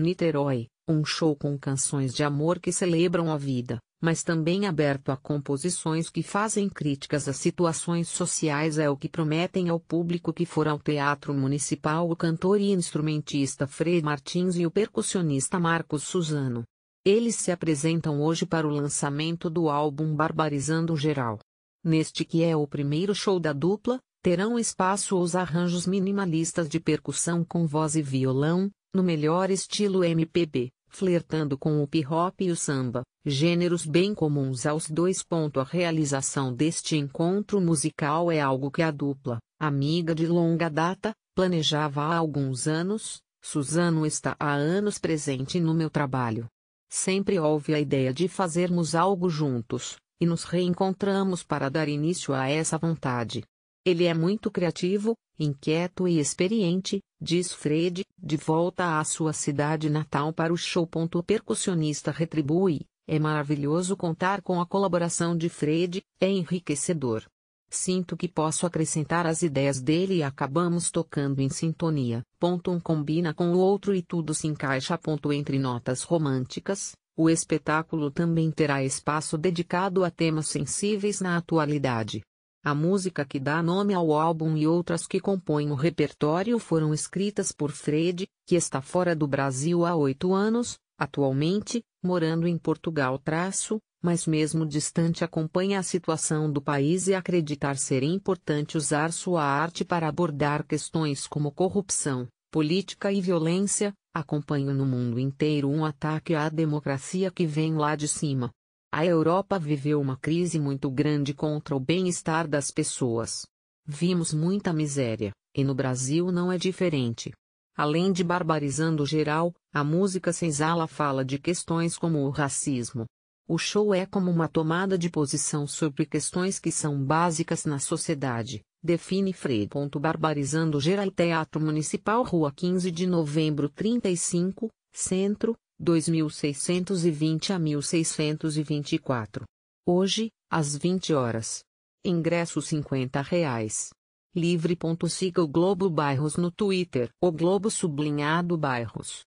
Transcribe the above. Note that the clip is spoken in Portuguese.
Niterói, um show com canções de amor que celebram a vida, mas também aberto a composições que fazem críticas a situações sociais é o que prometem ao público que for ao Teatro Municipal o cantor e instrumentista Frei Martins e o percussionista Marcos Suzano. Eles se apresentam hoje para o lançamento do álbum Barbarizando Geral. Neste que é o primeiro show da dupla, terão espaço os arranjos minimalistas de percussão com voz e violão, no melhor estilo MPB, flertando com o hip-hop e o samba, gêneros bem comuns aos dois. A realização deste encontro musical é algo que a dupla, amiga de longa data, planejava há alguns anos, Suzano está há anos presente no meu trabalho. Sempre houve a ideia de fazermos algo juntos, e nos reencontramos para dar início a essa vontade. Ele é muito criativo, inquieto e experiente, diz Fred, de volta à sua cidade natal para o show. O percussionista retribui. É maravilhoso contar com a colaboração de Fred, é enriquecedor. Sinto que posso acrescentar as ideias dele e acabamos tocando em sintonia. um combina com o outro e tudo se encaixa. entre notas românticas, o espetáculo também terá espaço dedicado a temas sensíveis na atualidade. A música que dá nome ao álbum e outras que compõem o repertório foram escritas por Fred, que está fora do Brasil há oito anos, atualmente, morando em Portugal traço, mas mesmo distante acompanha a situação do país e acreditar ser importante usar sua arte para abordar questões como corrupção, política e violência, acompanho no mundo inteiro um ataque à democracia que vem lá de cima, a Europa viveu uma crise muito grande contra o bem-estar das pessoas. Vimos muita miséria, e no Brasil não é diferente. Além de barbarizando geral, a música senzala fala de questões como o racismo. O show é como uma tomada de posição sobre questões que são básicas na sociedade, define Frei. Barbarizando geral Teatro Municipal Rua 15 de Novembro 35, Centro, 2620 a 1624. Hoje, às 20 horas. Ingresso 50 reais. Livre. Siga o Globo Bairros no Twitter. O Globo Sublinhado Bairros.